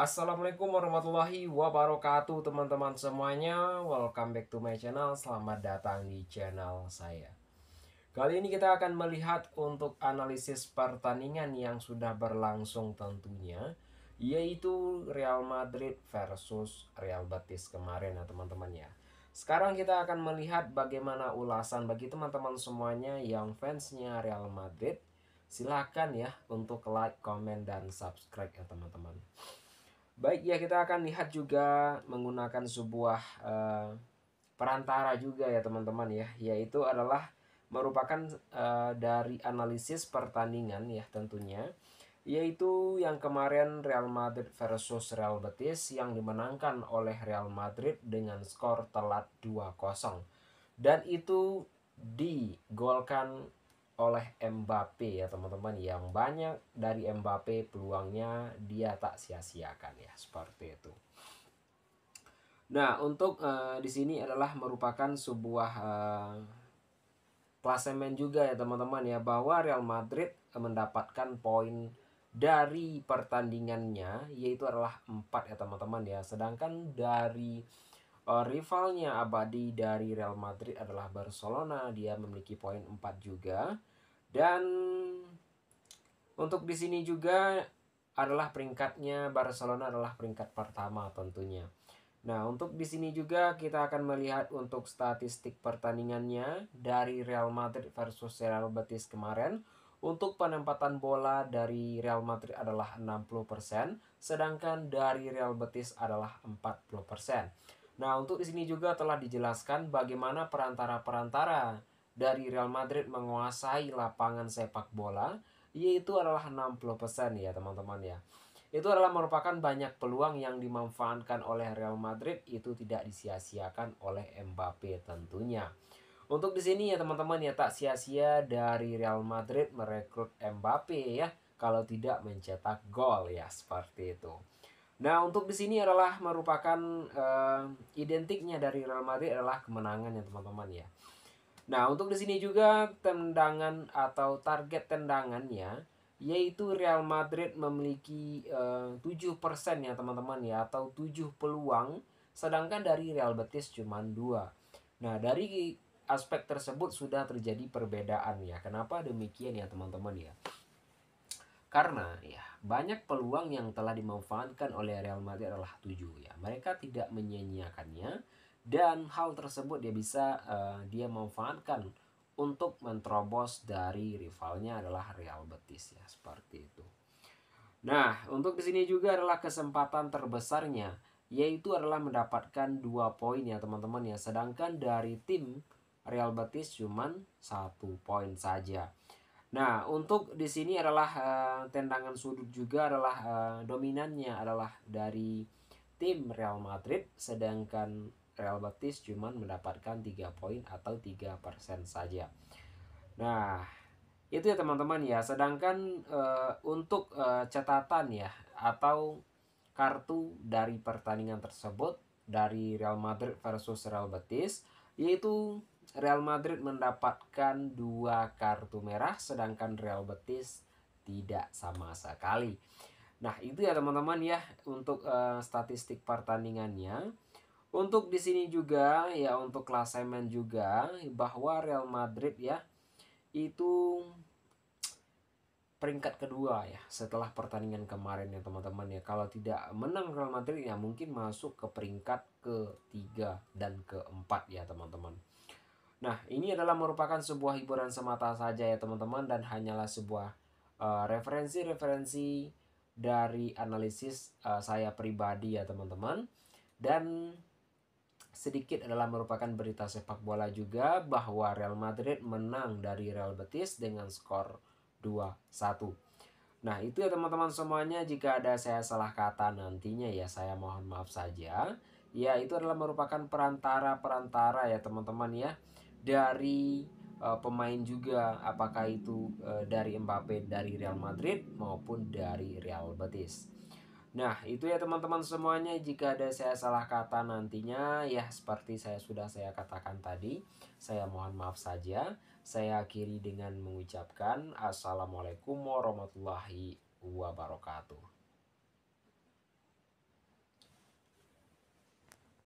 Assalamualaikum warahmatullahi wabarakatuh teman-teman semuanya Welcome back to my channel Selamat datang di channel saya Kali ini kita akan melihat untuk analisis pertandingan yang sudah berlangsung tentunya Yaitu Real Madrid versus Real Betis kemarin ya teman-teman ya Sekarang kita akan melihat bagaimana ulasan bagi teman-teman semuanya yang fansnya Real Madrid Silahkan ya untuk like, comment, dan subscribe ya teman-teman Baik ya kita akan lihat juga menggunakan sebuah uh, perantara juga ya teman-teman ya yaitu adalah merupakan uh, dari analisis pertandingan ya tentunya yaitu yang kemarin Real Madrid versus Real Betis yang dimenangkan oleh Real Madrid dengan skor telat 2-0 dan itu digolkan oleh Mbappe ya teman-teman yang banyak dari Mbappe peluangnya dia tak sia-siakan ya seperti itu. Nah untuk uh, di sini adalah merupakan sebuah uh, klasemen juga ya teman-teman ya bahwa Real Madrid mendapatkan poin dari pertandingannya yaitu adalah 4 ya teman-teman ya sedangkan dari eh, rivalnya abadi dari Real Madrid adalah Barcelona dia memiliki poin 4 juga dan untuk di sini juga adalah peringkatnya Barcelona adalah peringkat pertama tentunya. Nah, untuk di sini juga kita akan melihat untuk statistik pertandingannya dari Real Madrid versus Real Betis kemarin. Untuk penempatan bola dari Real Madrid adalah 60%, sedangkan dari Real Betis adalah 40%. Nah, untuk di sini juga telah dijelaskan bagaimana perantara-perantara dari Real Madrid menguasai lapangan sepak bola yaitu adalah 60% ya teman-teman ya. Itu adalah merupakan banyak peluang yang dimanfaatkan oleh Real Madrid itu tidak disia-siakan oleh Mbappe tentunya. Untuk di sini ya teman-teman ya tak sia-sia dari Real Madrid merekrut Mbappe ya kalau tidak mencetak gol ya seperti itu. Nah, untuk di sini adalah merupakan uh, identiknya dari Real Madrid adalah kemenangan ya teman-teman ya. Nah, untuk di sini juga tendangan atau target tendangannya yaitu Real Madrid memiliki eh, uh, 7% ya teman-teman ya atau 7 peluang sedangkan dari Real Betis cuma 2. Nah, dari aspek tersebut sudah terjadi perbedaan ya. Kenapa demikian ya teman-teman ya? Karena ya banyak peluang yang telah dimanfaatkan oleh Real Madrid adalah 7 ya. Mereka tidak menyia-nyiakannya dan hal tersebut dia bisa uh, dia memanfaatkan untuk mentrobos dari rivalnya adalah Real Betis ya seperti itu. Nah, untuk di sini juga adalah kesempatan terbesarnya yaitu adalah mendapatkan dua poin ya teman-teman ya. Sedangkan dari tim Real Betis cuman satu poin saja. Nah, untuk di sini adalah uh, tendangan sudut juga adalah uh, dominannya adalah dari tim Real Madrid sedangkan Real Betis cuma mendapatkan 3 poin atau 3% saja. Nah, itu ya teman-teman ya. Sedangkan e, untuk e, catatan ya atau kartu dari pertandingan tersebut dari Real Madrid versus Real Betis yaitu Real Madrid mendapatkan dua kartu merah sedangkan Real Betis tidak sama sekali. Nah, itu ya teman-teman ya untuk uh, statistik pertandingannya. Untuk di sini juga ya untuk klasemen juga bahwa Real Madrid ya itu peringkat kedua ya setelah pertandingan kemarin ya teman-teman ya kalau tidak menang Real Madrid ya mungkin masuk ke peringkat ketiga dan keempat ya teman-teman. Nah ini adalah merupakan sebuah hiburan semata saja ya teman-teman dan hanyalah sebuah eh, referensi-referensi uh, dari analisis uh, saya pribadi ya teman-teman dan sedikit adalah merupakan berita sepak bola juga bahwa Real Madrid menang dari Real Betis dengan skor 2-1. Nah itu ya teman-teman semuanya jika ada saya salah kata nantinya ya saya mohon maaf saja. Ya itu adalah merupakan perantara-perantara ya teman-teman ya dari uh, pemain juga apakah itu uh, dari Mbappe dari Real Madrid maupun dari Real Betis. Nah, itu ya teman-teman semuanya jika ada saya salah kata nantinya ya seperti saya sudah saya katakan tadi, saya mohon maaf saja. Saya akhiri dengan mengucapkan assalamualaikum warahmatullahi wabarakatuh.